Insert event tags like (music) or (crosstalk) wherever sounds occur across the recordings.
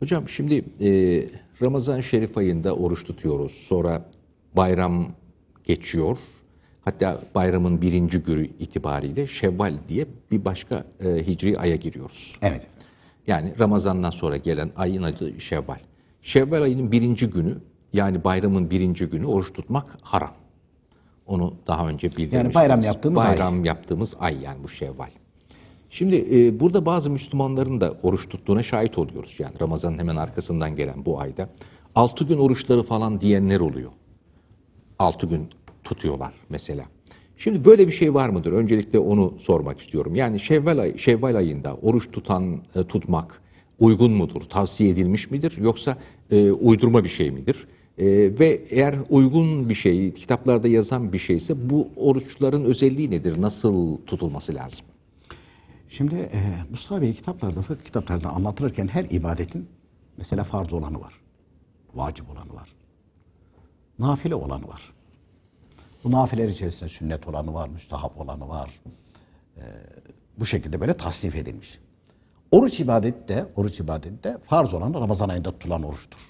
Hocam şimdi e, Ramazan Şerif ayında oruç tutuyoruz. Sonra bayram geçiyor. Hatta bayramın birinci günü itibariyle Şevval diye bir başka e, hicri aya giriyoruz. Evet. Yani Ramazan'dan sonra gelen ayın adı Şevval. Şevval ayının birinci günü yani bayramın birinci günü oruç tutmak haram. Onu daha önce bildirmiştiniz. Yani bayram yaptığımız bayram ay. Bayram yaptığımız ay yani bu Şevval. Şimdi e, burada bazı Müslümanların da oruç tuttuğuna şahit oluyoruz. Yani Ramazan'ın hemen arkasından gelen bu ayda. altı gün oruçları falan diyenler oluyor. altı gün tutuyorlar mesela. Şimdi böyle bir şey var mıdır? Öncelikle onu sormak istiyorum. Yani Şevval, ay, Şevval ayında oruç tutan e, tutmak uygun mudur? Tavsiye edilmiş midir? Yoksa e, uydurma bir şey midir? E, ve eğer uygun bir şey, kitaplarda yazan bir şeyse bu oruçların özelliği nedir? Nasıl tutulması lazım? Şimdi e, Mustafa Bey kitaplarda, fıkıh kitaplarında anlatırken her ibadetin mesela farz olanı var. Vacip olanı var. Nafile olanı var. Bu nafileler içerisinde sünnet olanı var, müstahap olanı var. E, bu şekilde böyle tasnif edilmiş. Oruç ibadeti de, oruç ibadeti de farz olan Ramazan ayında tutulan oruçtur.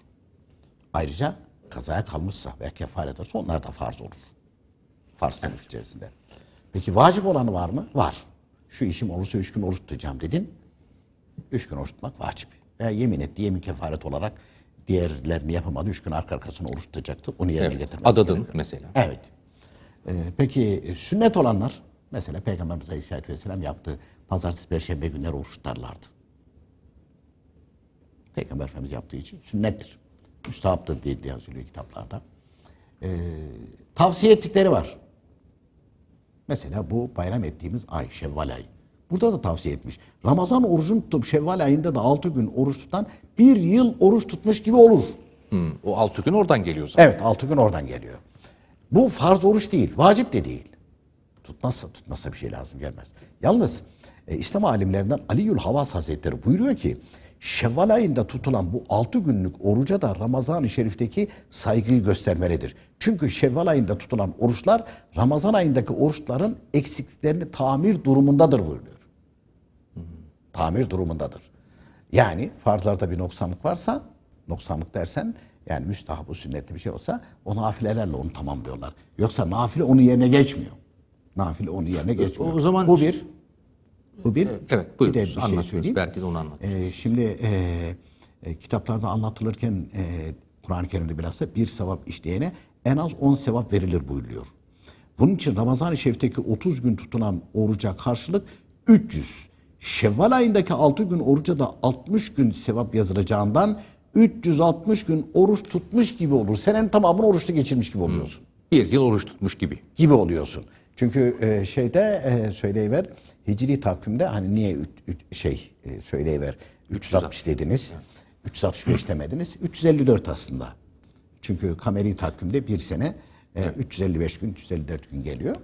Ayrıca kazaya kalmışsa veya kefaret olsa onlar da farz olur. Farz sınıf içerisinde. Peki vacip olanı var mı? Var şu işim olursa üç gün oruç tutacağım dedin. Üç gün oruç tutmak vacip. Veya yemin etti, yemin kefaret olarak diğerlerini yapamadı. Üç gün arka arkasına oruç tutacaktı. Onu yerine evet. getirmesi Adadın gerekiyor. mesela. Evet. Ee, peki e, sünnet olanlar mesela Peygamberimiz Aleyhisselatü Vesselam yaptı. Pazartesi, Perşembe günleri oruç tutarlardı. Peygamber Efendimiz yaptığı için sünnettir. Müstahaptır diye yazılıyor kitaplarda. Ee, tavsiye ettikleri var. Mesela bu bayram ettiğimiz ay Şevval ayı. Burada da tavsiye etmiş. Ramazan orucunu tutup Şevval ayında da 6 gün oruç tutan bir yıl oruç tutmuş gibi olur. Hmm, o 6 gün oradan geliyor zaten. Evet 6 gün oradan geliyor. Bu farz oruç değil, vacip de değil. Tutmazsa tutmazsa bir şey lazım gelmez. Yalnız e, İslam alimlerinden Aliül Havas Hazretleri buyuruyor ki Şevval ayında tutulan bu 6 günlük oruca da Ramazan-ı Şerif'teki saygıyı göstermelidir. Çünkü Şevval ayında tutulan oruçlar Ramazan ayındaki oruçların eksikliklerini tamir durumundadır buyuruyor. Tamir durumundadır. Yani farzlarda bir noksanlık varsa, noksanlık dersen yani müstahap sünnetli bir şey olsa o nafilelerle onu tamamlıyorlar. Yoksa nafile onun yerine geçmiyor. Nafile onun yerine geçmiyor. O zaman bu bir bu bir. Evet buyurun. Bir de bir şey söyleyeyim. Belki de onu anlatırız. Ee, şimdi e, e, kitaplarda anlatılırken e, Kur'an-ı Kerim'de bilhassa bir sevap işleyene en az 10 sevap verilir buyuruyor. Bunun için Ramazan-ı Şerif'teki 30 gün tutulan oruca karşılık 300. Şevval ayındaki 6 gün oruca da 60 gün sevap yazılacağından 360 gün oruç tutmuş gibi olur. Senenin tamamını oruçta geçirmiş gibi hmm. oluyorsun. Bir yıl oruç tutmuş gibi. Gibi oluyorsun. Çünkü e, şeyde e, söyleyiver Hicri takvimde hani niye üç, üç, şey e, söyleyiver 360 dediniz. 365 demediniz. 354 aslında. Çünkü kameri takvimde bir sene e, 355 gün, 354 gün geliyor.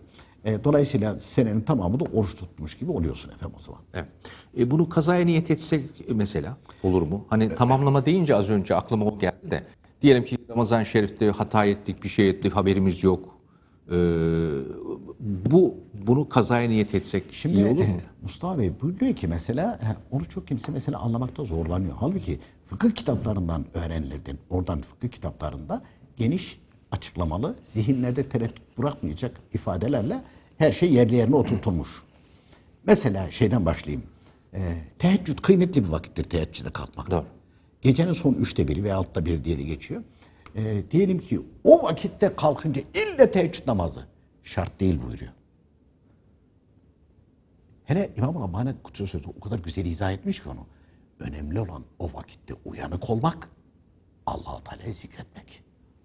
E, dolayısıyla senenin tamamı da oruç tutmuş gibi oluyorsun efendim o zaman. Evet. E, bunu kazaya niyet etsek mesela olur mu? Hani evet. tamamlama deyince az önce aklıma o geldi de. Diyelim ki Ramazan Şerif'te hata ettik, bir şey ettik, haberimiz yok. Ee, bu bunu kazaya niyet etsek Şimdi, iyi olur mu? E, Mustafa Bey diyor ki mesela onu çok kimse mesela anlamakta zorlanıyor. Halbuki fıkıh kitaplarından öğrenilirdi. Oradan fıkıh kitaplarında geniş açıklamalı, zihinlerde tereddüt bırakmayacak ifadelerle her şey yerli yerine oturtulmuş. Mesela şeyden başlayayım. Ee, teheccüd kıymetli bir vakittir teheccüde kalkmak. Doğru. Gecenin son üçte biri veya altta biri diye geçiyor e, diyelim ki o vakitte kalkınca ille teheccüd namazı şart değil buyuruyor. Hele İmam-ı Rabbani Kutsu Sözü o kadar güzel izah etmiş ki onu. Önemli olan o vakitte uyanık olmak, Allah-u Teala'yı zikretmek.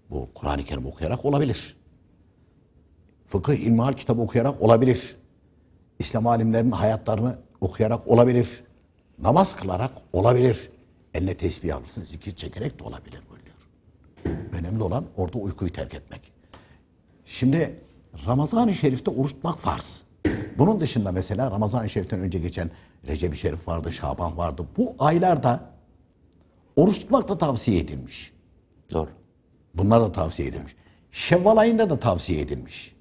Bu Kur'an-ı Kerim okuyarak olabilir. Fıkıh ilmihal kitabı okuyarak olabilir. İslam alimlerinin hayatlarını okuyarak olabilir. Namaz kılarak olabilir. Eline tesbih alırsın, zikir çekerek de olabilir bu. Önemli olan orada uykuyu terk etmek. Şimdi Ramazan-ı Şerif'te oruç tutmak farz. Bunun dışında mesela Ramazan-ı Şerif'ten önce geçen Recep-i Şerif vardı, Şaban vardı. Bu aylarda oruç tutmak da tavsiye edilmiş. Doğru. Bunlar da tavsiye edilmiş. Şevval ayında da tavsiye edilmiş.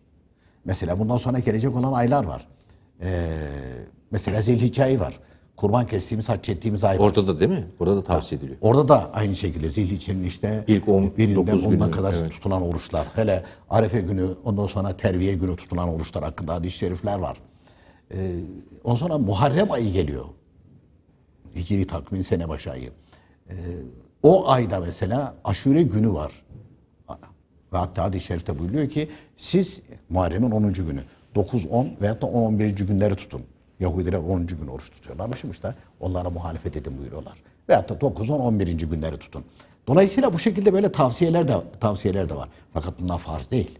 Mesela bundan sonra gelecek olan aylar var. Ee, mesela Zilhicce ayı var kurban kestiğimiz, hac ettiğimiz ay var. Orada da değil mi? Orada da tavsiye ediliyor. Orada da aynı şekilde Zilhicce'nin işte ilk 19 gününe kadar evet. tutulan oruçlar. Hele Arefe günü, ondan sonra terviye günü tutulan oruçlar hakkında hadis-i şerifler var. Ee, ondan sonra Muharrem ayı geliyor. Hicri takvim sene başı ayı. Ee, o ayda mesela aşure günü var. Ve hatta hadis-i şerifte buyuruyor ki siz Muharrem'in 10. günü 9, 10 veyahut da 10, 11. günleri tutun. Yahudiler 10. gün oruç tutuyorlarmış işte onlara muhalefet edin buyuruyorlar. Veyahut da 9, 10, 11. günleri tutun. Dolayısıyla bu şekilde böyle tavsiyeler de tavsiyeler de var. Fakat bunlar farz değil.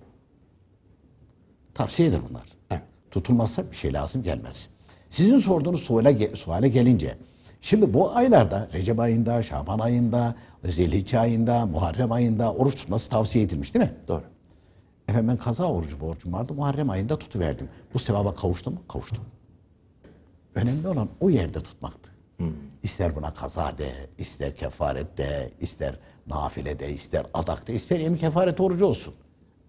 Tavsiyedir bunlar. Evet. Tutulmazsa bir şey lazım gelmez. Sizin sorduğunuz suale, suale gelince şimdi bu aylarda Recep ayında, Şaban ayında, Zilhicce ayında, Muharrem ayında oruç tutması tavsiye edilmiş değil mi? Doğru. Efendim ben kaza orucu borcum vardı. Muharrem ayında tutuverdim. Bu sevaba kavuştu mu? Kavuştu. Önemli olan o yerde tutmaktı. Hmm. İster buna kaza de, ister kefaret de, ister nafile de, ister adak de, ister yemin kefaret orucu olsun.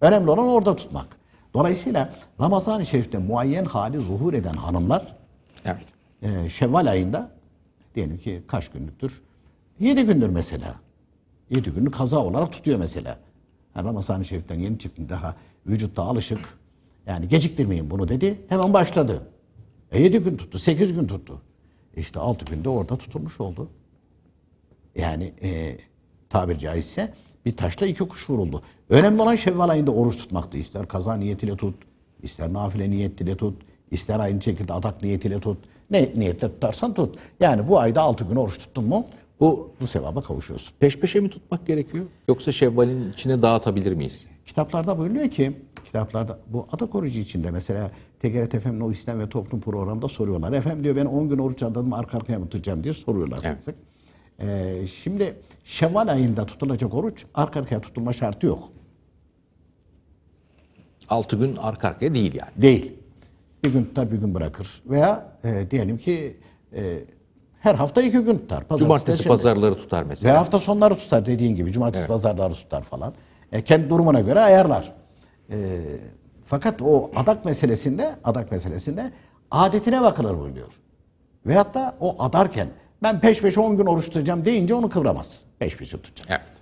Önemli olan orada tutmak. Dolayısıyla Ramazan-ı Şerif'te muayyen hali zuhur eden hanımlar evet. e, Şevval ayında diyelim ki kaç günlüktür? 7 gündür mesela. 7 günü kaza olarak tutuyor mesela. Yani Ramazan-ı Şerif'ten yeni çıktım daha vücutta alışık. Yani geciktirmeyin bunu dedi. Hemen başladı. E 7 gün tuttu, 8 gün tuttu. E, işte 6 günde orada tutulmuş oldu. Yani e, tabir caizse bir taşla iki kuş vuruldu. Önemli olan Şevval ayında oruç tutmaktı. İster kaza niyetiyle tut, ister nafile niyetiyle tut, ister aynı şekilde atak niyetiyle tut. Ne niyetle tutarsan tut. Yani bu ayda 6 gün oruç tuttun mu bu, bu sevaba kavuşuyorsun. Peş peşe mi tutmak gerekiyor yoksa Şevval'in içine dağıtabilir miyiz? Kitaplarda buyuruyor ki, kitaplarda bu atak orucu içinde mesela TGRT FM'le o İslam ve Toplum programında soruyorlar. Efendim diyor ben 10 gün oruç adadım arka arkaya mı tutacağım diye soruyorlar. Evet. Sık. Ee, şimdi Şevval ayında tutulacak oruç arka arkaya tutulma şartı yok. 6 gün arka arkaya değil yani. Değil. Bir gün tutar bir gün bırakır. Veya e, diyelim ki e, her hafta iki gün tutar. Pazartesi, Cumartesi şimdi. pazarları tutar mesela. Ve hafta sonları tutar dediğin gibi. Cumartesi evet. pazarları tutar falan. E, kendi durumuna göre ayarlar. E, fakat o adak meselesinde, adak meselesinde adetine bakılır buyuruyor. Ve da o adarken ben peş peşe 10 gün oruç tutacağım deyince onu kıvramaz. Peş peşe tutacak. Evet.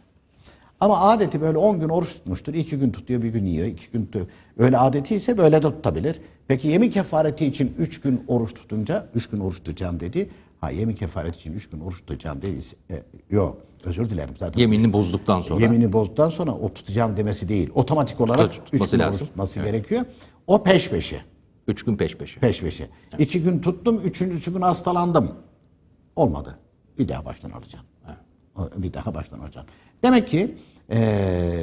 Ama adeti böyle 10 gün oruç tutmuştur. 2 gün tutuyor, bir gün yiyor, 2 gün tutuyor. Öyle adeti ise böyle de tutabilir. Peki yemin kefareti için 3 gün oruç tutunca, 3 gün oruç tutacağım dedi. Ha yemin kefareti için 3 gün oruç tutacağım dedi. E, yok. Özür dilerim zaten. Yeminini bozduktan sonra. Yeminini bozduktan sonra o tutacağım demesi değil. Otomatik olarak Tutar, üç gün lazım. tutması evet. gerekiyor. O peş peşe. Üç gün peş peşe. Peş peşe. Evet. İki gün tuttum, üçüncü gün hastalandım. Olmadı. Bir daha baştan alacağım. Evet. Bir daha baştan alacağım. Demek ki ee,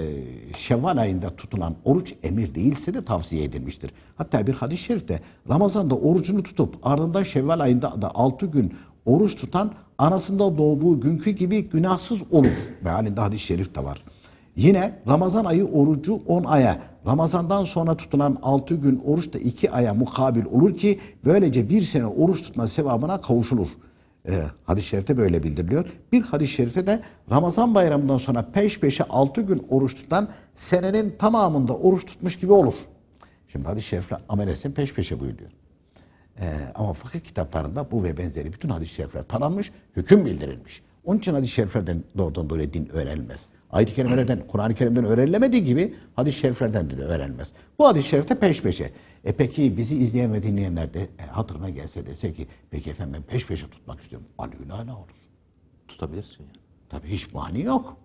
Şevval ayında tutulan oruç emir değilse de tavsiye edilmiştir. Hatta bir hadis-i şerifte Ramazan'da orucunu tutup ardından Şevval ayında da altı gün oruç tutan anasında doğduğu günkü gibi günahsız olur. Mealinde hadis-i şerif de var. Yine Ramazan ayı orucu 10 aya, Ramazandan sonra tutulan 6 gün oruç da 2 aya mukabil olur ki böylece bir sene oruç tutma sevabına kavuşulur. Ee, hadis-i şerifte böyle bildiriliyor. Bir hadis-i şerifte de Ramazan bayramından sonra peş peşe 6 gün oruç tutan senenin tamamında oruç tutmuş gibi olur. Şimdi hadis-i şerifle amel etsin peş peşe buyuruyor. E, ama fıkıh kitaplarında bu ve benzeri bütün hadis-i şerifler taranmış, hüküm bildirilmiş. Onun için hadis-i şeriflerden doğrudan dolayı din öğrenilmez. Ayet-i kerimelerden, Kur'an-ı Kerim'den öğrenilemediği gibi hadis-i şeriflerden de öğrenilmez. Bu hadis-i şerifte peş peşe. E peki bizi izleyen ve dinleyenler de e, hatırına gelse dese ki peki efendim ben peş peşe tutmak istiyorum. Aleyhüla ne olur? Tutabilirsin ya. Tabii hiç mani yok.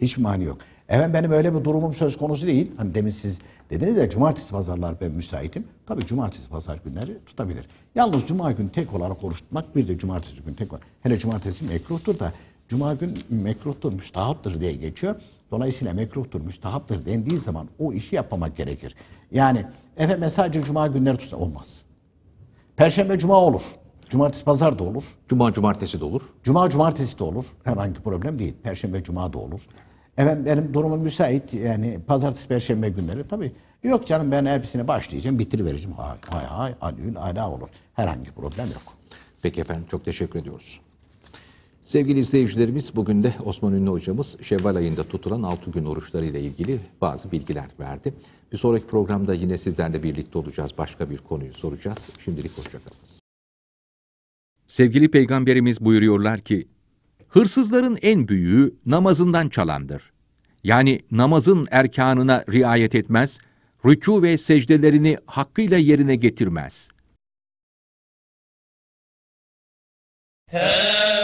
Hiç mani yok. Evet benim öyle bir durumum söz konusu değil. Hani demin siz dediniz de cumartesi pazarlar ben müsaitim. Tabii cumartesi pazar günleri tutabilir. Yalnız cuma günü tek olarak oruç tutmak bir de cumartesi günü tek olarak. Hele cumartesi mekruhtur da cuma gün mekruhtur, müstahaptır diye geçiyor. Dolayısıyla mekruhtur, müstahaptır dendiği zaman o işi yapmamak gerekir. Yani efendim sadece cuma günleri tutsa olmaz. Perşembe cuma olur. Cumartesi pazar da olur. Cuma cumartesi de olur. Cuma cumartesi de olur. Herhangi problem değil. Perşembe cuma da olur. Efendim benim durumum müsait yani pazartesi perşembe günleri tabii. Yok canım ben hepsini başlayacağım bitirivereceğim. Hay hay hay alül ala olur. Herhangi bir problem yok. Peki efendim çok teşekkür ediyoruz. Sevgili izleyicilerimiz bugün de Osman Ünlü hocamız Şevval ayında tutulan 6 gün oruçları ile ilgili bazı bilgiler verdi. Bir sonraki programda yine sizlerle birlikte olacağız. Başka bir konuyu soracağız. Şimdilik hoşçakalınız. Sevgili peygamberimiz buyuruyorlar ki Hırsızların en büyüğü namazından çalandır. Yani namazın erkanına riayet etmez, rükû ve secdelerini hakkıyla yerine getirmez. Tövbe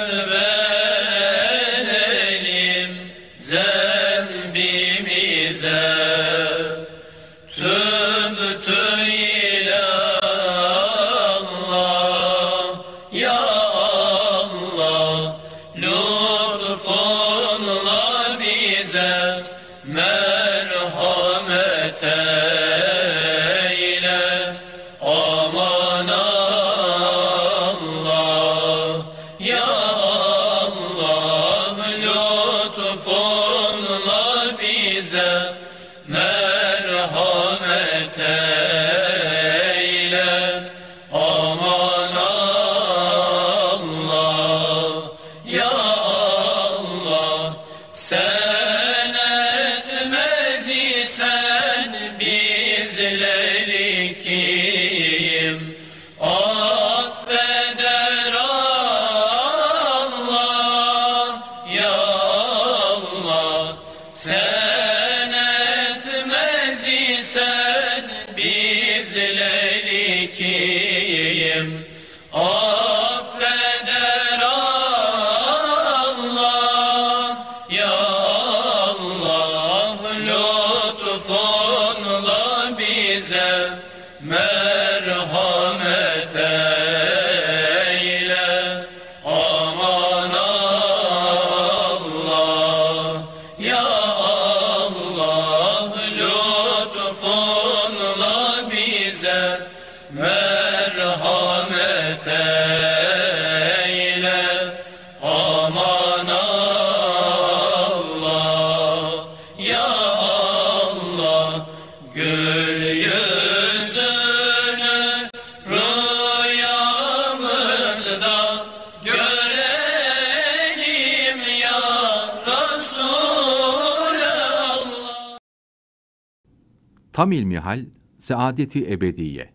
Tam ilmihal saadeti ebediye.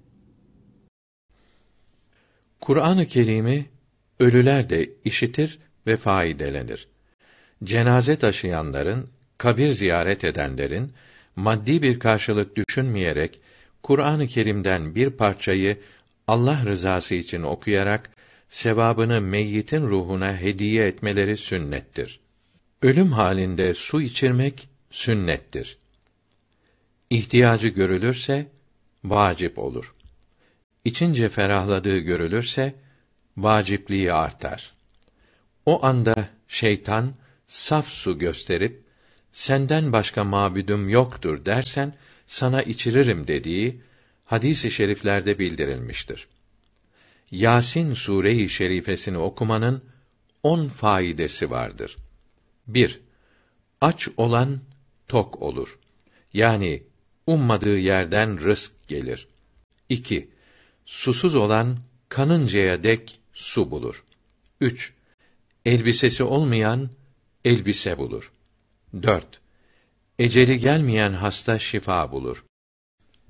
Kur'an-ı Kerim'i ölüler de işitir ve faydelenir. Cenaze taşıyanların, kabir ziyaret edenlerin maddi bir karşılık düşünmeyerek Kur'an-ı Kerim'den bir parçayı Allah rızası için okuyarak sevabını meyyitin ruhuna hediye etmeleri sünnettir. Ölüm halinde su içirmek sünnettir. İhtiyacı görülürse vacip olur. İçince ferahladığı görülürse vacipliği artar. O anda şeytan saf su gösterip senden başka mabüdüm yoktur dersen sana içiririm dediği hadis-i şeriflerde bildirilmiştir. Yasin sure-i şerifesini okumanın on faidesi vardır. 1. Aç olan tok olur. Yani ummadığı yerden rızk gelir. 2. Susuz olan kanıncaya dek su bulur. 3. Elbisesi olmayan elbise bulur. 4. Eceli gelmeyen hasta şifa bulur.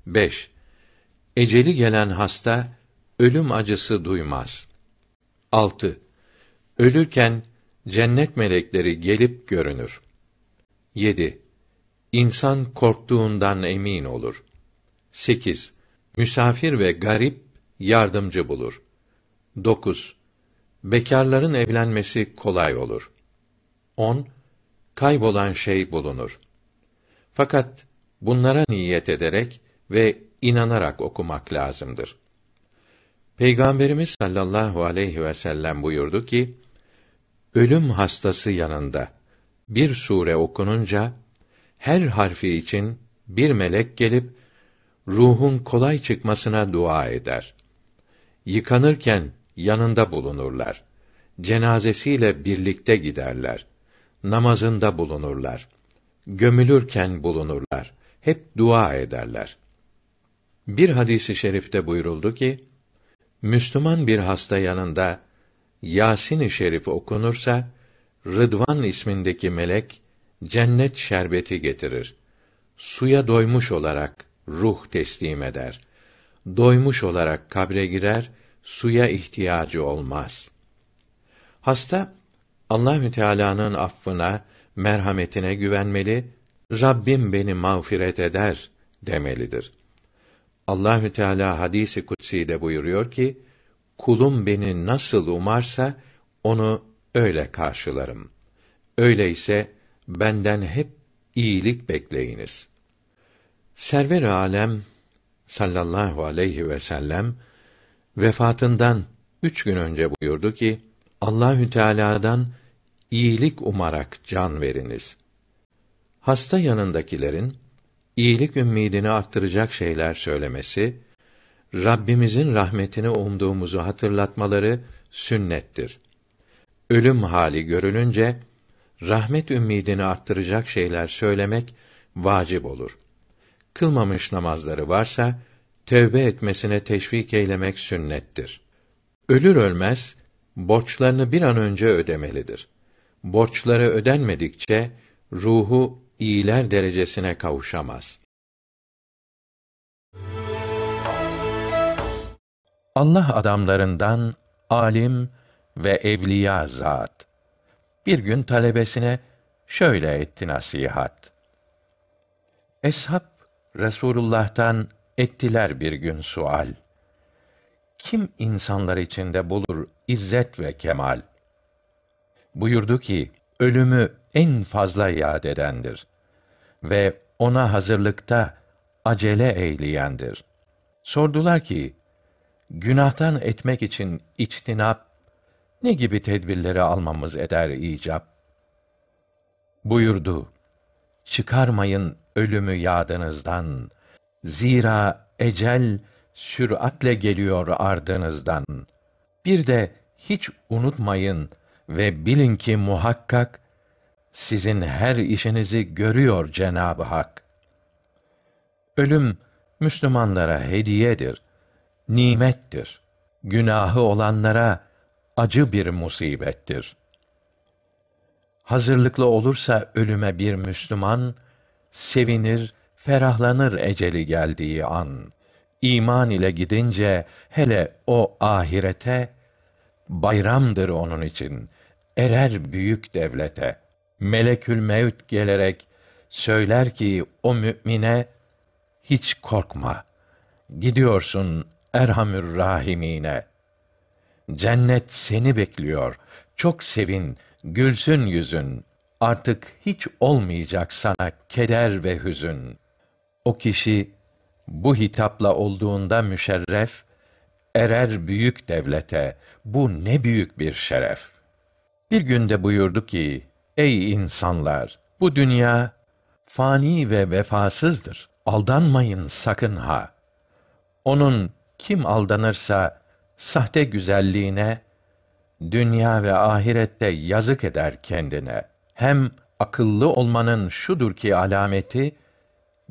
5. Eceli gelen hasta ölüm acısı duymaz. 6. Ölürken cennet melekleri gelip görünür. 7. İnsan korktuğundan emin olur. 8. misafir ve garip yardımcı bulur. 9. Bekarların evlenmesi kolay olur. 10. Kaybolan şey bulunur. Fakat bunlara niyet ederek ve inanarak okumak lazımdır. Peygamberimiz sallallahu aleyhi ve sellem buyurdu ki: Ölüm hastası yanında bir sure okununca her harfi için bir melek gelip ruhun kolay çıkmasına dua eder. Yıkanırken yanında bulunurlar. Cenazesiyle birlikte giderler. Namazında bulunurlar. Gömülürken bulunurlar. Hep dua ederler. Bir hadisi şerifte buyuruldu ki, Müslüman bir hasta yanında Yasin-i Şerif okunursa, Rıdvan ismindeki melek cennet şerbeti getirir. Suya doymuş olarak ruh teslim eder. Doymuş olarak kabre girer, suya ihtiyacı olmaz. Hasta Allahü Teala'nın affına, merhametine güvenmeli, Rabbim beni mağfiret eder demelidir. Allahü Teala hadisi kutsi de buyuruyor ki, kulum beni nasıl umarsa onu öyle karşılarım. Öyleyse benden hep iyilik bekleyiniz. Server alem sallallahu aleyhi ve sellem vefatından üç gün önce buyurdu ki Allahü Teala'dan iyilik umarak can veriniz. Hasta yanındakilerin iyilik ümidini arttıracak şeyler söylemesi, Rabbimizin rahmetini umduğumuzu hatırlatmaları sünnettir. Ölüm hali görününce rahmet ümmidini arttıracak şeyler söylemek vacip olur. Kılmamış namazları varsa tövbe etmesine teşvik eylemek sünnettir. Ölür ölmez borçlarını bir an önce ödemelidir. Borçları ödenmedikçe ruhu iyiler derecesine kavuşamaz. Allah adamlarından alim ve evliya zat bir gün talebesine şöyle etti nasihat. Eshab Resulullah'tan ettiler bir gün sual. Kim insanlar içinde bulur izzet ve kemal? Buyurdu ki, ölümü en fazla yad edendir ve ona hazırlıkta acele eyleyendir. Sordular ki, günahtan etmek için içtinap ne gibi tedbirleri almamız eder icap? Buyurdu, çıkarmayın ölümü yadınızdan, zira ecel süratle geliyor ardınızdan. Bir de hiç unutmayın ve bilin ki muhakkak, sizin her işinizi görüyor Cenab-ı Hak. Ölüm, Müslümanlara hediyedir, nimettir. Günahı olanlara, acı bir musibettir. Hazırlıklı olursa ölüme bir Müslüman, sevinir, ferahlanır eceli geldiği an. İman ile gidince hele o ahirete, bayramdır onun için, erer büyük devlete. Melekül mevt gelerek, söyler ki o mü'mine, hiç korkma, gidiyorsun Erhamür Rahimine.'' Cennet seni bekliyor. Çok sevin, gülsün yüzün. Artık hiç olmayacak sana keder ve hüzün. O kişi bu hitapla olduğunda müşerref erer büyük devlete. Bu ne büyük bir şeref. Bir günde buyurdu ki: Ey insanlar, bu dünya fani ve vefasızdır. Aldanmayın sakın ha. Onun kim aldanırsa sahte güzelliğine, dünya ve ahirette yazık eder kendine. Hem akıllı olmanın şudur ki alameti,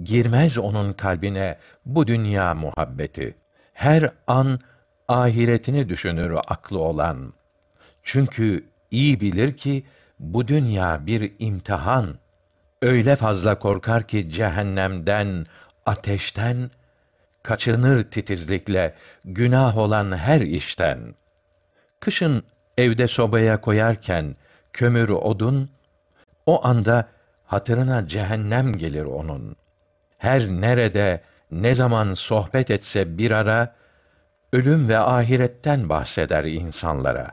girmez onun kalbine bu dünya muhabbeti. Her an ahiretini düşünür aklı olan. Çünkü iyi bilir ki bu dünya bir imtihan. Öyle fazla korkar ki cehennemden, ateşten kaçınır titizlikle günah olan her işten. Kışın evde sobaya koyarken kömür odun, o anda hatırına cehennem gelir onun. Her nerede, ne zaman sohbet etse bir ara, ölüm ve ahiretten bahseder insanlara.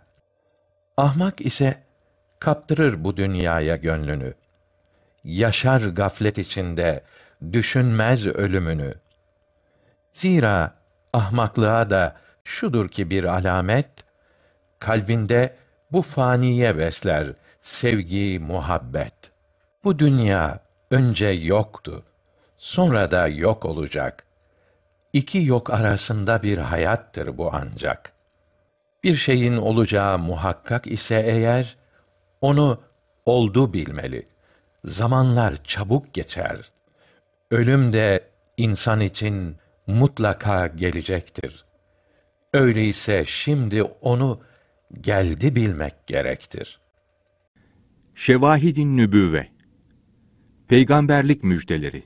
Ahmak ise kaptırır bu dünyaya gönlünü. Yaşar gaflet içinde, düşünmez ölümünü.'' Zira ahmaklığa da şudur ki bir alamet, kalbinde bu faniye besler sevgi, muhabbet. Bu dünya önce yoktu, sonra da yok olacak. İki yok arasında bir hayattır bu ancak. Bir şeyin olacağı muhakkak ise eğer, onu oldu bilmeli. Zamanlar çabuk geçer. Ölüm de insan için mutlaka gelecektir. Öyleyse şimdi onu geldi bilmek gerektir. Şevahidin Nübüve Peygamberlik Müjdeleri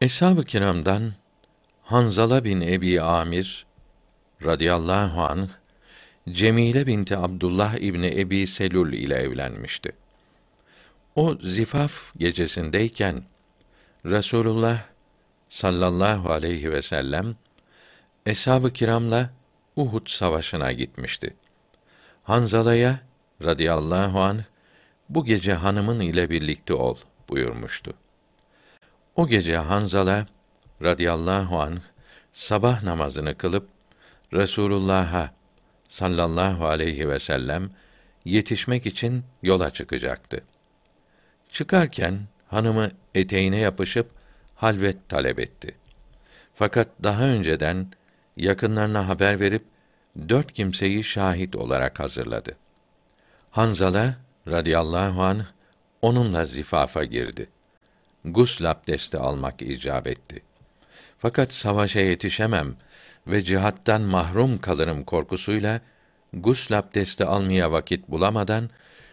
Eshab-ı kiramdan Hanzala bin Ebi Amir radıyallahu anh Cemile binti Abdullah İbni Ebi Selül ile evlenmişti. O zifaf gecesindeyken Resulullah sallallahu aleyhi ve sellem eshab-ı kiramla Uhud savaşına gitmişti. Hanzala'ya radıyallahu anh bu gece hanımın ile birlikte ol buyurmuştu. O gece Hanzala radıyallahu anh sabah namazını kılıp Resulullah'a sallallahu aleyhi ve sellem yetişmek için yola çıkacaktı. Çıkarken hanımı eteğine yapışıp halvet talep etti. Fakat daha önceden yakınlarına haber verip dört kimseyi şahit olarak hazırladı. Hanzala radıyallahu anh onunla zifafa girdi. Gusl abdesti almak icap etti. Fakat savaşa yetişemem ve cihattan mahrum kalırım korkusuyla gusl abdesti almaya vakit bulamadan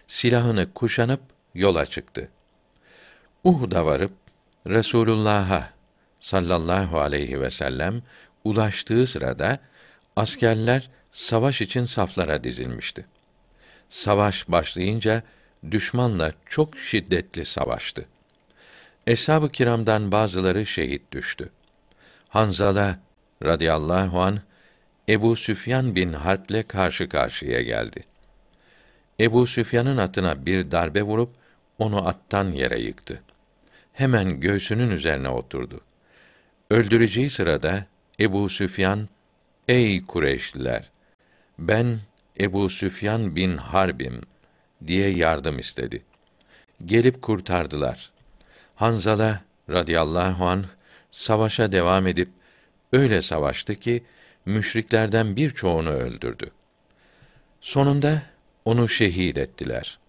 silahını kuşanıp yola çıktı. Uhud'a varıp Resulullah'a sallallahu aleyhi ve sellem ulaştığı sırada askerler savaş için saflara dizilmişti. Savaş başlayınca düşmanla çok şiddetli savaştı. Eshab-ı kiramdan bazıları şehit düştü. Hanzala radıyallahu an Ebu Süfyan bin Harp'le karşı karşıya geldi. Ebu Süfyan'ın atına bir darbe vurup onu attan yere yıktı hemen göğsünün üzerine oturdu. Öldüreceği sırada Ebu Süfyan, "Ey Kureyşliler, ben Ebu Süfyan bin Harbim." diye yardım istedi. Gelip kurtardılar. Hanzala radıyallahu anh savaşa devam edip öyle savaştı ki müşriklerden birçoğunu öldürdü. Sonunda onu şehit ettiler.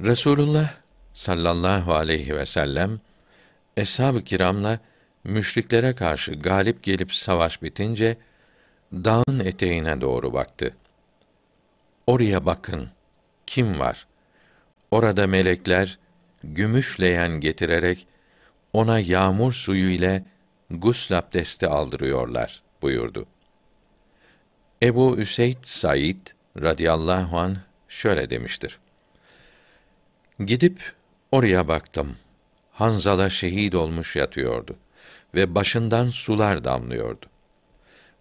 Resulullah sallallahu aleyhi ve sellem eshab-ı kiramla müşriklere karşı galip gelip savaş bitince dağın eteğine doğru baktı. Oraya bakın. Kim var? Orada melekler gümüş leyen getirerek ona yağmur suyu ile gusl abdesti aldırıyorlar buyurdu. Ebu Üseyd Said radıyallahu an şöyle demiştir. Gidip Oraya baktım. Hanzala şehit olmuş yatıyordu ve başından sular damlıyordu.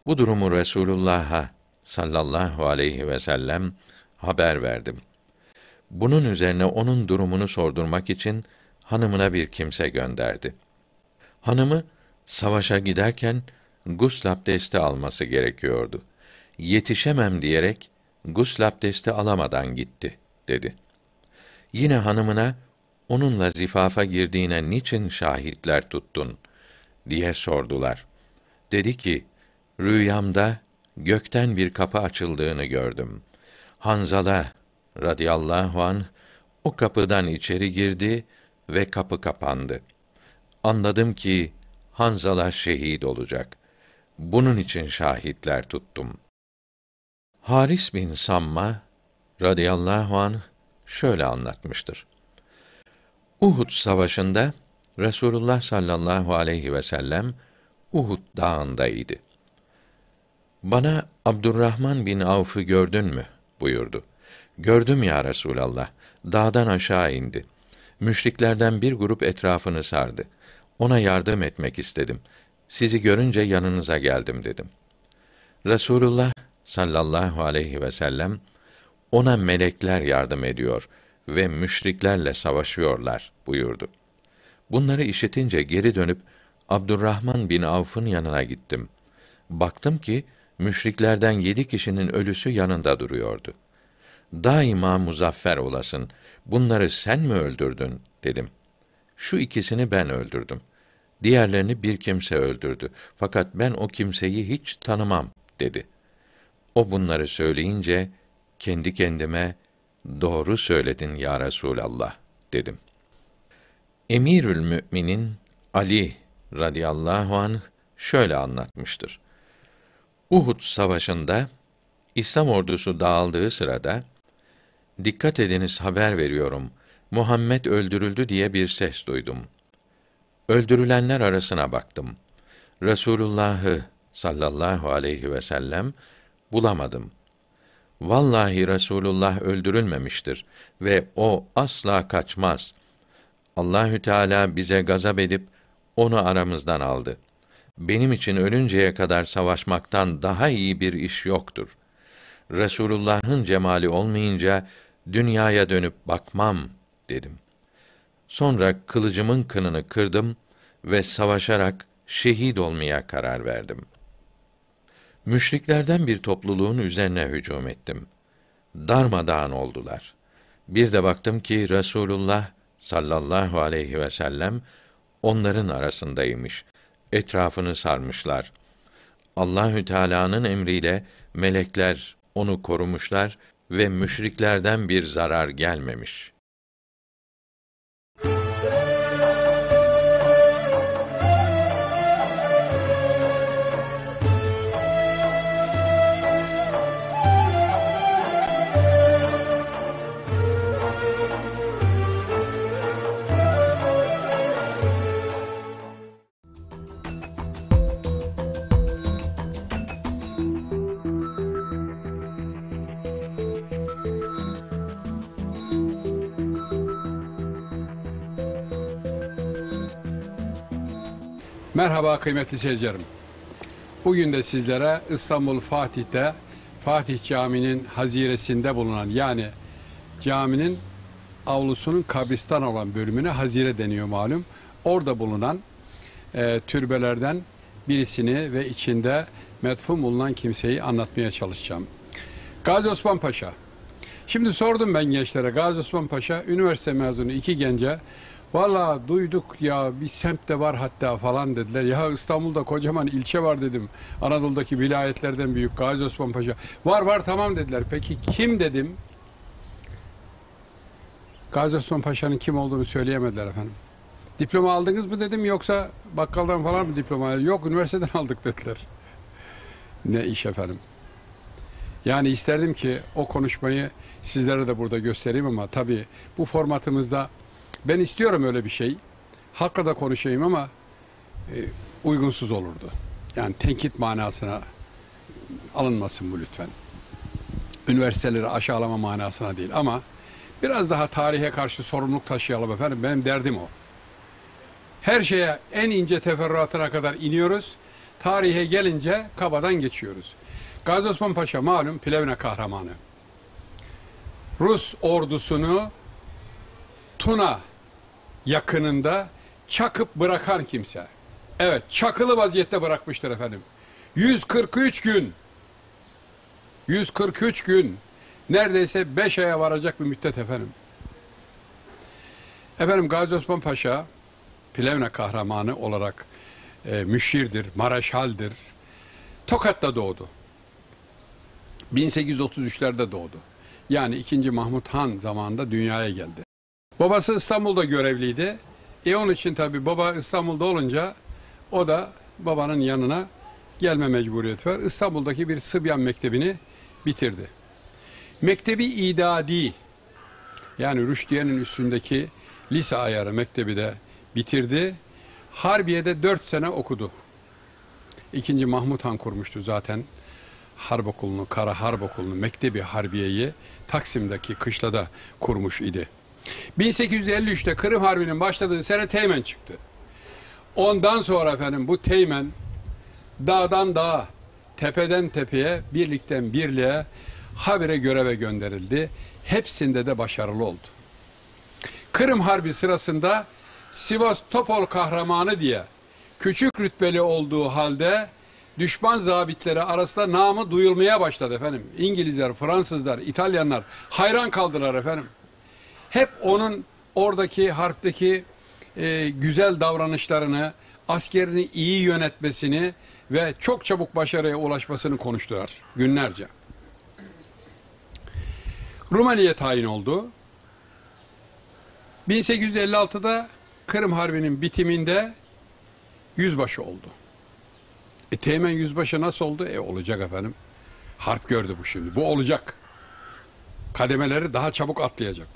Bu durumu Resulullah'a sallallahu aleyhi ve sellem haber verdim. Bunun üzerine onun durumunu sordurmak için hanımına bir kimse gönderdi. Hanımı savaşa giderken gusl abdesti alması gerekiyordu. Yetişemem diyerek gusl abdesti alamadan gitti dedi. Yine hanımına onunla zifafa girdiğine niçin şahitler tuttun diye sordular. Dedi ki, rüyamda gökten bir kapı açıldığını gördüm. Hanzala radıyallahu an o kapıdan içeri girdi ve kapı kapandı. Anladım ki Hanzala şehit olacak. Bunun için şahitler tuttum. Haris bin Samma radıyallahu an şöyle anlatmıştır. Uhud savaşında Resulullah sallallahu aleyhi ve sellem Uhud dağındaydı. Bana Abdurrahman bin Avf'ı gördün mü? buyurdu. Gördüm ya Resulallah. Dağdan aşağı indi. Müşriklerden bir grup etrafını sardı. Ona yardım etmek istedim. Sizi görünce yanınıza geldim dedim. Resulullah sallallahu aleyhi ve sellem ona melekler yardım ediyor.'' ve müşriklerle savaşıyorlar buyurdu. Bunları işitince geri dönüp Abdurrahman bin Avf'ın yanına gittim. Baktım ki müşriklerden yedi kişinin ölüsü yanında duruyordu. Daima muzaffer olasın. Bunları sen mi öldürdün? dedim. Şu ikisini ben öldürdüm. Diğerlerini bir kimse öldürdü. Fakat ben o kimseyi hiç tanımam dedi. O bunları söyleyince kendi kendime Doğru söyledin ya Resulallah dedim. Emirül Müminin Ali radıyallahu anh şöyle anlatmıştır. Uhud savaşında İslam ordusu dağıldığı sırada dikkat ediniz haber veriyorum. Muhammed öldürüldü diye bir ses duydum. Öldürülenler arasına baktım. Resulullah'ı sallallahu aleyhi ve sellem bulamadım.'' Vallahi Resulullah öldürülmemiştir ve o asla kaçmaz. Allahü Teala bize gazap edip onu aramızdan aldı. Benim için ölünceye kadar savaşmaktan daha iyi bir iş yoktur. Resulullah'ın cemali olmayınca dünyaya dönüp bakmam dedim. Sonra kılıcımın kınını kırdım ve savaşarak şehit olmaya karar verdim.'' Müşriklerden bir topluluğun üzerine hücum ettim. Darmadağın oldular. Bir de baktım ki Resulullah sallallahu aleyhi ve sellem onların arasındaymış. Etrafını sarmışlar. Allahü Teala'nın emriyle melekler onu korumuşlar ve müşriklerden bir zarar gelmemiş.'' Merhaba kıymetli seyircilerim. Bugün de sizlere İstanbul Fatih'te Fatih Camii'nin haziresinde bulunan yani caminin avlusunun kabristan olan bölümüne hazire deniyor malum. Orada bulunan e, türbelerden birisini ve içinde metfun bulunan kimseyi anlatmaya çalışacağım. Gazi Osman Paşa. Şimdi sordum ben gençlere Gazi Osman Paşa üniversite mezunu iki gence Valla duyduk ya bir semtte var hatta falan dediler. Ya İstanbul'da kocaman ilçe var dedim. Anadolu'daki vilayetlerden büyük Gazi Osman Paşa. Var var tamam dediler. Peki kim dedim? Gazi Osman Paşa'nın kim olduğunu söyleyemediler efendim. Diploma aldınız mı dedim yoksa bakkaldan falan mı diploma? Yok üniversiteden (laughs) aldık dediler. Ne iş efendim. Yani isterdim ki o konuşmayı sizlere de burada göstereyim ama tabii bu formatımızda ben istiyorum öyle bir şey. Halkla da konuşayım ama e, uygunsuz olurdu. Yani tenkit manasına e, alınmasın bu lütfen. Üniversiteleri aşağılama manasına değil ama biraz daha tarihe karşı sorumluluk taşıyalım efendim. Benim derdim o. Her şeye en ince teferruatına kadar iniyoruz. Tarihe gelince kabadan geçiyoruz. Gazi Osman Paşa malum Plevne kahramanı. Rus ordusunu Tuna yakınında çakıp bırakan kimse. Evet çakılı vaziyette bırakmıştır efendim. 143 gün 143 gün neredeyse 5 aya varacak bir müddet efendim. Efendim Gazi Osman Paşa Plevne kahramanı olarak e, müşirdir, Maraşaldir. Tokat'ta doğdu. 1833'lerde doğdu. Yani 2. Mahmut Han zamanında dünyaya geldi. Babası İstanbul'da görevliydi. E onun için tabii baba İstanbul'da olunca o da babanın yanına gelme mecburiyeti var. İstanbul'daki bir Sıbyan Mektebi'ni bitirdi. Mektebi idadi yani Rüşdiye'nin üstündeki lise ayarı mektebi de bitirdi. Harbiye'de dört sene okudu. İkinci Mahmut Han kurmuştu zaten harp okulunu, kara harp okulunu, mektebi harbiyeyi Taksim'deki kışlada kurmuş idi. 1853'te Kırım Harbi'nin başladığı sene Teğmen çıktı. Ondan sonra efendim bu Teğmen dağdan dağa, tepeden tepeye, birlikten birliğe habire göreve gönderildi. Hepsinde de başarılı oldu. Kırım Harbi sırasında Sivas Topol kahramanı diye küçük rütbeli olduğu halde düşman zabitleri arasında namı duyulmaya başladı efendim. İngilizler, Fransızlar, İtalyanlar hayran kaldılar efendim hep onun oradaki harpteki e, güzel davranışlarını, askerini iyi yönetmesini ve çok çabuk başarıya ulaşmasını konuştular günlerce. Rumeli'ye tayin oldu. 1856'da Kırım Harbi'nin bitiminde yüzbaşı oldu. E Teğmen yüzbaşı nasıl oldu? E olacak efendim. Harp gördü bu şimdi. Bu olacak. Kademeleri daha çabuk atlayacak.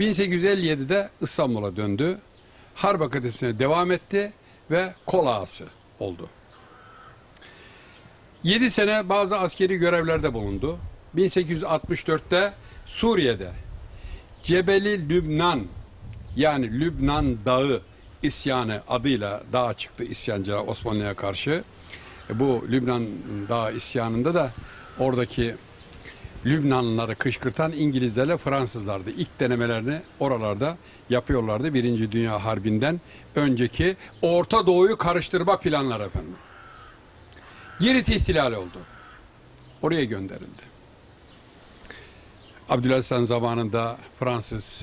1857'de İstanbul'a döndü. Harp Akademisi'ne devam etti ve kol ağası oldu. 7 sene bazı askeri görevlerde bulundu. 1864'te Suriye'de Cebeli Lübnan yani Lübnan Dağı isyanı adıyla dağa çıktı isyancılar Osmanlı'ya karşı. E, bu Lübnan Dağı isyanında da oradaki Lübnanlıları kışkırtan İngilizlerle Fransızlardı. İlk denemelerini oralarda yapıyorlardı. Birinci Dünya Harbi'nden önceki Orta Doğu'yu karıştırma planları efendim. Girit ihtilali oldu. Oraya gönderildi. Abdülaziz zamanında Fransız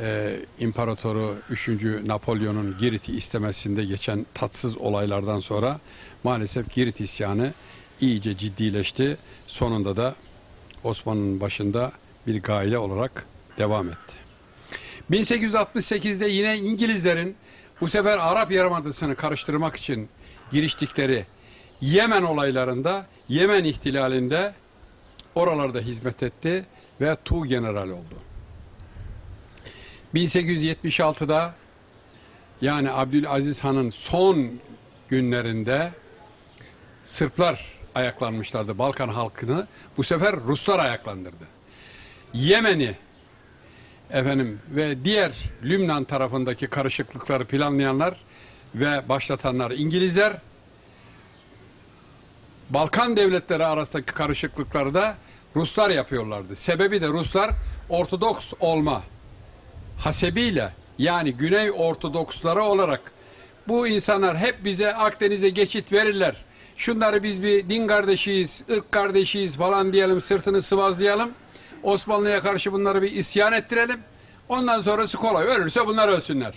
e, İmparatoru 3. Napolyon'un Girit'i istemesinde geçen tatsız olaylardan sonra maalesef Girit isyanı iyice ciddileşti. Sonunda da Osman'ın başında bir gaile olarak devam etti. 1868'de yine İngilizlerin bu sefer Arap Yarımadası'nı karıştırmak için giriştikleri Yemen olaylarında, Yemen ihtilalinde oralarda hizmet etti ve Tu General oldu. 1876'da yani Abdülaziz Han'ın son günlerinde Sırplar ayaklanmışlardı Balkan halkını. Bu sefer Ruslar ayaklandırdı. Yemen'i efendim ve diğer Lübnan tarafındaki karışıklıkları planlayanlar ve başlatanlar İngilizler. Balkan devletleri arasındaki karışıklıkları da Ruslar yapıyorlardı. Sebebi de Ruslar Ortodoks olma hasebiyle yani Güney Ortodokslara olarak bu insanlar hep bize Akdeniz'e geçit verirler şunları biz bir din kardeşiyiz, ırk kardeşiyiz falan diyelim, sırtını sıvazlayalım. Osmanlı'ya karşı bunları bir isyan ettirelim. Ondan sonrası kolay. Ölürse bunlar ölsünler.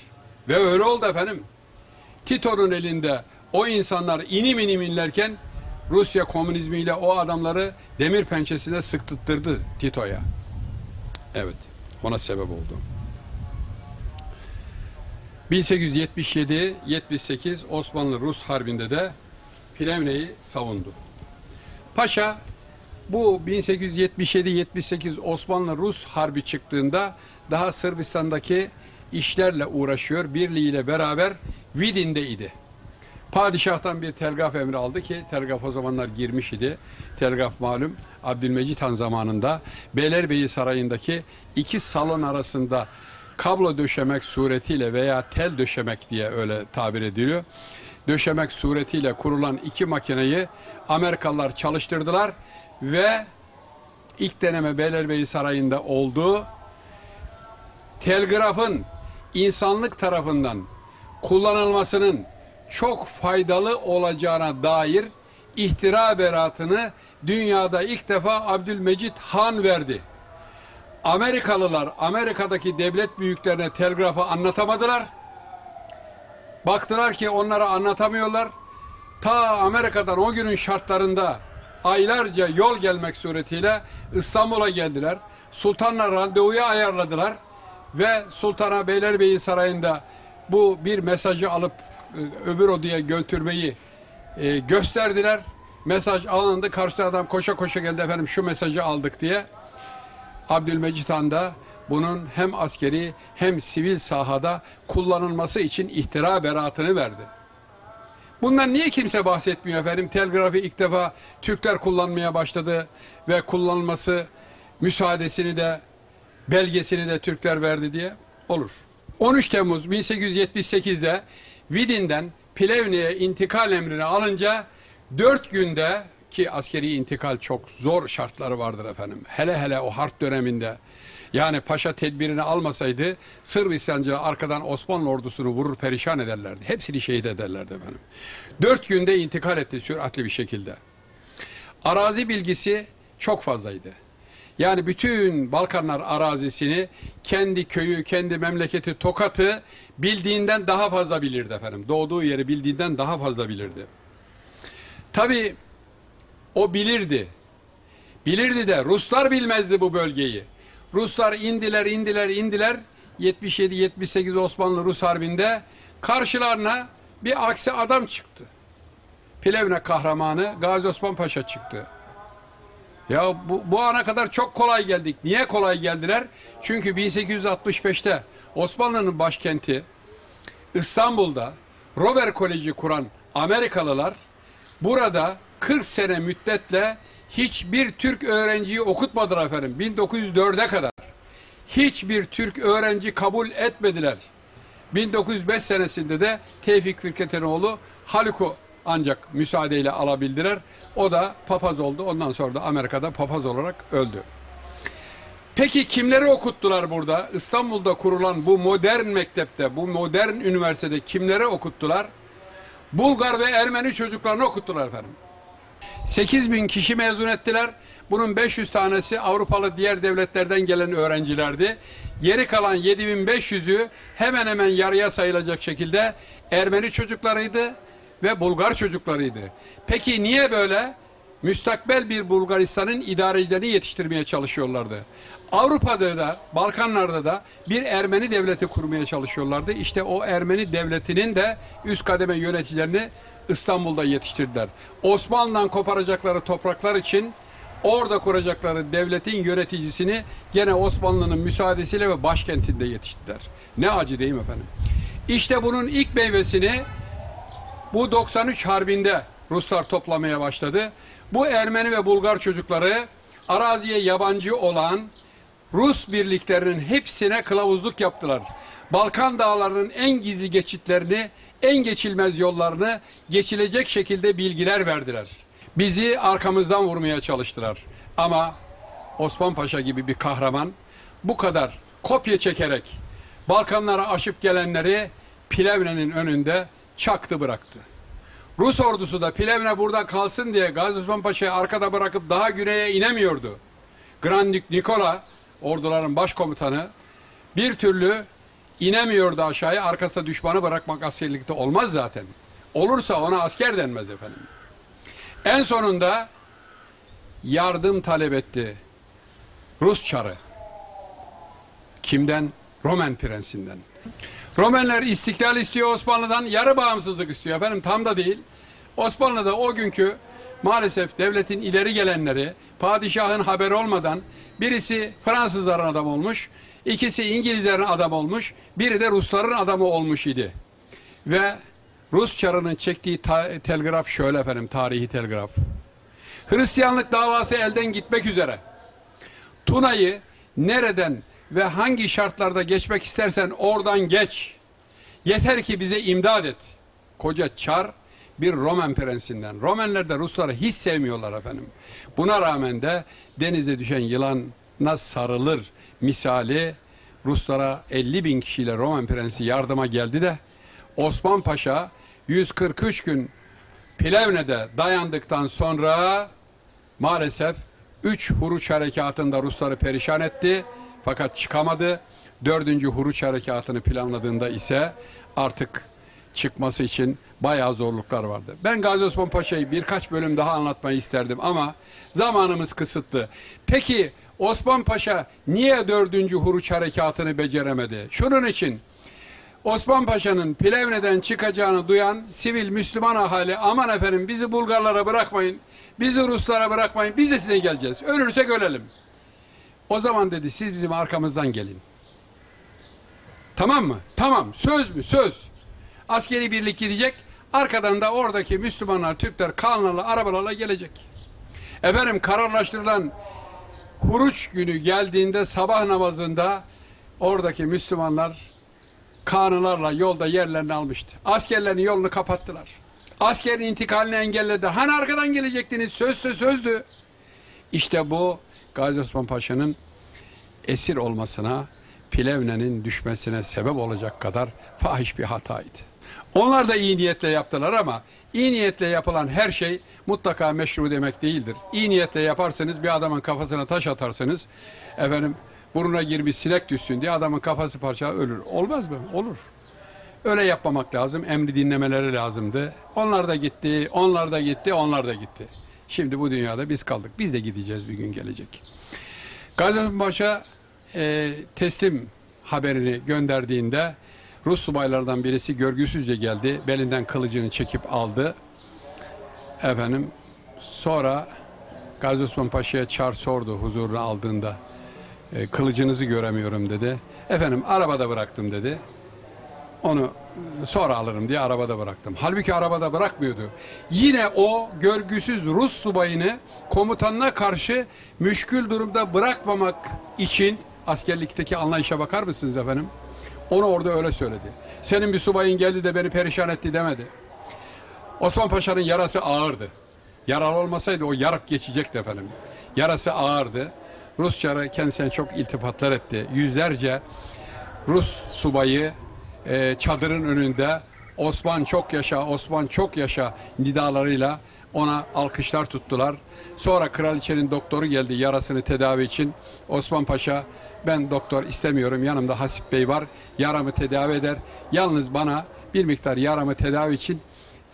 Ve öyle oldu efendim. Tito'nun elinde o insanlar inim inim inlerken Rusya komünizmiyle o adamları demir pençesine sıktırttırdı Tito'ya. Evet, ona sebep oldu. 1877-78 Osmanlı-Rus Harbi'nde de Plevne'yi savundu. Paşa bu 1877-78 Osmanlı-Rus harbi çıktığında daha Sırbistan'daki işlerle uğraşıyor. Birliğiyle beraber Vidin'de idi. Padişah'tan bir telgraf emri aldı ki telgraf o zamanlar girmiş idi. Telgraf malum Abdülmecit Han zamanında Beylerbeyi Sarayı'ndaki iki salon arasında kablo döşemek suretiyle veya tel döşemek diye öyle tabir ediliyor döşemek suretiyle kurulan iki makineyi Amerikalılar çalıştırdılar ve ilk deneme Beylerbeyi Sarayı'nda oldu. Telgrafın insanlık tarafından kullanılmasının çok faydalı olacağına dair ihtira beratını dünyada ilk defa Abdülmecit Han verdi. Amerikalılar Amerika'daki devlet büyüklerine telgrafı anlatamadılar. Baktılar ki onlara anlatamıyorlar. Ta Amerika'dan o günün şartlarında aylarca yol gelmek suretiyle İstanbul'a geldiler. Sultanla randevuyu ayarladılar ve Sultana Beylerbeyi Sarayı'nda bu bir mesajı alıp e, öbür odaya götürmeyi e, gösterdiler. Mesaj alındı. Karşı adam koşa koşa geldi efendim şu mesajı aldık diye. Abdülmecit Han bunun hem askeri hem sivil sahada kullanılması için ihtira beratını verdi. Bundan niye kimse bahsetmiyor efendim? Telgrafı ilk defa Türkler kullanmaya başladı ve kullanılması müsaadesini de belgesini de Türkler verdi diye olur. 13 Temmuz 1878'de Vidin'den Plevne'ye intikal emrini alınca 4 günde ki askeri intikal çok zor şartları vardır efendim. Hele hele o harp döneminde yani paşa tedbirini almasaydı Sırbistan'cı arkadan Osmanlı ordusunu vurur perişan ederlerdi. Hepsini şehit ederlerdi efendim. Dört günde intikal etti süratli bir şekilde. Arazi bilgisi çok fazlaydı. Yani bütün Balkanlar arazisini kendi köyü, kendi memleketi Tokat'ı bildiğinden daha fazla bilirdi efendim. Doğduğu yeri bildiğinden daha fazla bilirdi. Tabi o bilirdi. Bilirdi de Ruslar bilmezdi bu bölgeyi. Ruslar indiler, indiler, indiler. 77-78 Osmanlı-Rus Harbi'nde karşılarına bir aksi adam çıktı. Plevne kahramanı Gazi Osman Paşa çıktı. Ya bu, bu ana kadar çok kolay geldik. Niye kolay geldiler? Çünkü 1865'te Osmanlı'nın başkenti İstanbul'da Robert Koleji kuran Amerikalılar burada 40 sene müddetle hiçbir Türk öğrenciyi okutmadılar efendim 1904'e kadar. Hiçbir Türk öğrenci kabul etmediler. 1905 senesinde de Tevfik Firketenoğlu Haliko ancak müsaadeyle alabildiler. O da papaz oldu. Ondan sonra da Amerika'da papaz olarak öldü. Peki kimleri okuttular burada? İstanbul'da kurulan bu modern mektepte, bu modern üniversitede kimleri okuttular? Bulgar ve Ermeni çocuklarını okuttular efendim. 8 bin kişi mezun ettiler. Bunun 500 tanesi Avrupalı diğer devletlerden gelen öğrencilerdi. Yeri kalan 7500'ü hemen hemen yarıya sayılacak şekilde Ermeni çocuklarıydı ve Bulgar çocuklarıydı. Peki niye böyle? müstakbel bir Bulgaristan'ın idarecilerini yetiştirmeye çalışıyorlardı. Avrupa'da da, Balkanlarda da bir Ermeni devleti kurmaya çalışıyorlardı. İşte o Ermeni devletinin de üst kademe yöneticilerini İstanbul'da yetiştirdiler. Osmanlı'dan koparacakları topraklar için orada kuracakları devletin yöneticisini gene Osmanlı'nın müsaadesiyle ve başkentinde yetiştirdiler. Ne acı değil mi efendim? İşte bunun ilk meyvesini bu 93 harbinde Ruslar toplamaya başladı. Bu Ermeni ve Bulgar çocukları araziye yabancı olan Rus birliklerinin hepsine kılavuzluk yaptılar. Balkan dağlarının en gizli geçitlerini en geçilmez yollarını geçilecek şekilde bilgiler verdiler. Bizi arkamızdan vurmaya çalıştılar. Ama Osman Paşa gibi bir kahraman bu kadar kopya çekerek Balkanlara aşıp gelenleri Plevne'nin önünde çaktı bıraktı. Rus ordusu da Plevne burada kalsın diye Gazi Osman Paşa'yı arkada bırakıp daha güneye inemiyordu. Grand Duke Nikola orduların başkomutanı bir türlü İnemiyordu aşağıya arkasında düşmanı bırakmak askerlikte olmaz zaten. Olursa ona asker denmez efendim. En sonunda yardım talep etti. Rus çarı. Kimden? Roman prensinden. Romenler istiklal istiyor Osmanlı'dan, yarı bağımsızlık istiyor efendim tam da değil. Osmanlı'da o günkü maalesef devletin ileri gelenleri padişahın haber olmadan birisi Fransızların adam olmuş, İkisi İngilizlerin adam olmuş, biri de Rusların adamı olmuş idi. Ve Rus çarının çektiği telgraf şöyle efendim, tarihi telgraf. Hristiyanlık davası elden gitmek üzere. Tuna'yı nereden ve hangi şartlarda geçmek istersen oradan geç. Yeter ki bize imdad et. Koca çar bir Roman prensinden. Romenler de Rusları hiç sevmiyorlar efendim. Buna rağmen de denize düşen yılan nasıl sarılır misali Ruslara 50 bin kişiyle Roman Prensi yardıma geldi de Osman Paşa 143 gün Plevne'de dayandıktan sonra maalesef 3 Huruç Harekatı'nda Rusları perişan etti fakat çıkamadı. 4. Huruç Harekatı'nı planladığında ise artık çıkması için bayağı zorluklar vardı. Ben Gazi Osman Paşa'yı birkaç bölüm daha anlatmayı isterdim ama zamanımız kısıtlı. Peki Osman Paşa niye dördüncü Huruç Harekatı'nı beceremedi? Şunun için Osman Paşa'nın Plevne'den çıkacağını duyan sivil Müslüman ahali aman efendim bizi Bulgarlara bırakmayın, bizi Ruslara bırakmayın, biz de size geleceğiz. Ölürsek ölelim. O zaman dedi siz bizim arkamızdan gelin. Tamam mı? Tamam. Söz mü? Söz. Askeri birlik gidecek. Arkadan da oradaki Müslümanlar, Türkler, kanlarla, arabalarla gelecek. Efendim kararlaştırılan kuruç günü geldiğinde sabah namazında oradaki Müslümanlar kanılarla yolda yerlerini almıştı. Askerlerin yolunu kapattılar. Askerin intikalini engelledi. Hani arkadan gelecektiniz sözse sözdü. İşte bu Gazi Osman Paşa'nın esir olmasına Plevne'nin düşmesine sebep olacak kadar fahiş bir hataydı. Onlar da iyi niyetle yaptılar ama iyi niyetle yapılan her şey mutlaka meşru demek değildir. İyi niyetle yaparsanız bir adamın kafasına taş atarsanız efendim buruna girmiş sinek düşsün diye adamın kafası parça ölür. Olmaz mı? Olur. Öyle yapmamak lazım. Emri dinlemeleri lazımdı. Onlar da gitti, onlar da gitti, onlar da gitti. Şimdi bu dünyada biz kaldık. Biz de gideceğiz bir gün gelecek. Gaziantep Paşa e, teslim haberini gönderdiğinde Rus subaylardan birisi görgüsüzce geldi. Belinden kılıcını çekip aldı. Efendim sonra Gazi Osman Paşa'ya çar sordu huzuruna aldığında. E, kılıcınızı göremiyorum dedi. Efendim arabada bıraktım dedi. Onu e, sonra alırım diye arabada bıraktım. Halbuki arabada bırakmıyordu. Yine o görgüsüz Rus subayını komutanına karşı müşkül durumda bırakmamak için askerlikteki anlayışa bakar mısınız efendim? Onu orada öyle söyledi. Senin bir subayın geldi de beni perişan etti demedi. Osman Paşa'nın yarası ağırdı. Yaralı olmasaydı o yarıp geçecekti efendim. Yarası ağırdı. Rusçara kendisine çok iltifatlar etti. Yüzlerce Rus subayı e, çadırın önünde Osman çok yaşa, Osman çok yaşa nidalarıyla ona alkışlar tuttular. Sonra kraliçenin doktoru geldi yarasını tedavi için. Osman Paşa ben doktor istemiyorum yanımda Hasip Bey var yaramı tedavi eder. Yalnız bana bir miktar yaramı tedavi için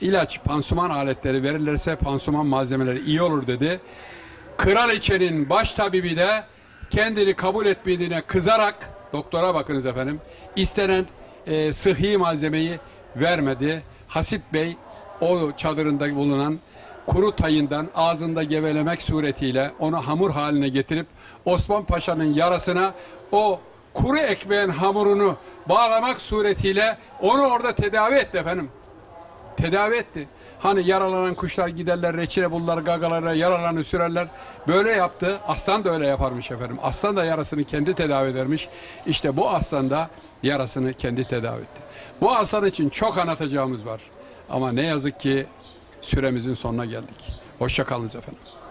ilaç, pansuman aletleri verilirse pansuman malzemeleri iyi olur dedi. Kraliçenin baş tabibi de kendini kabul etmediğine kızarak doktora bakınız efendim istenen e, sıhhi malzemeyi vermedi. Hasip Bey o çadırında bulunan kuru tayından ağzında gevelemek suretiyle onu hamur haline getirip Osman Paşa'nın yarasına o kuru ekmeğin hamurunu bağlamak suretiyle onu orada tedavi etti efendim. Tedavi etti. Hani yaralanan kuşlar giderler, reçine bulurlar, gagalara yaralarını sürerler. Böyle yaptı. Aslan da öyle yaparmış efendim. Aslan da yarasını kendi tedavi edermiş. İşte bu aslan da yarasını kendi tedavi etti. Bu asar için çok anlatacağımız var. Ama ne yazık ki süremizin sonuna geldik. Hoşçakalınız efendim.